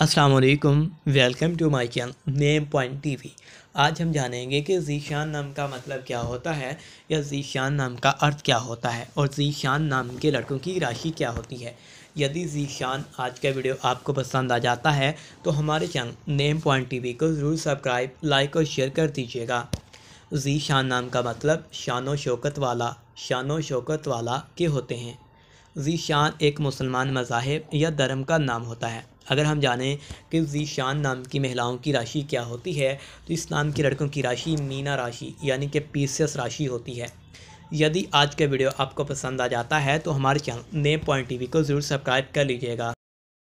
अस्सलाम वालेकुम welcome to my channel name point TV आज हम जानेंगे कि जीशान नाम का मतलब क्या होता है या जीशान नाम का अर्थ क्या होता है और जीशान नाम के लड़कों की राशि क्या होती है यदि जीशान आज का वीडियो आपको पसंद आ जाता है तो हमारे चैनल नेम पॉइंट टीवी को ज़रूर सब्सक्राइब लाइक और शेयर कर दीजिएगा जीशान नाम का मतलब शान शौकत वाला शान शौकत वाला के होते हैं ज़ीशान एक मुसलमान मज़ाहब या धर्म का नाम होता है अगर हम जानें कि ज़ीशान नाम की महिलाओं की राशि क्या होती है तो इस नाम की लड़कों की राशि मीना राशि यानी कि पीसीएस राशि होती है यदि आज का वीडियो आपको पसंद आ जाता है तो हमारे चैनल ने पॉइंट वी को ज़रूर सब्सक्राइब कर लीजिएगा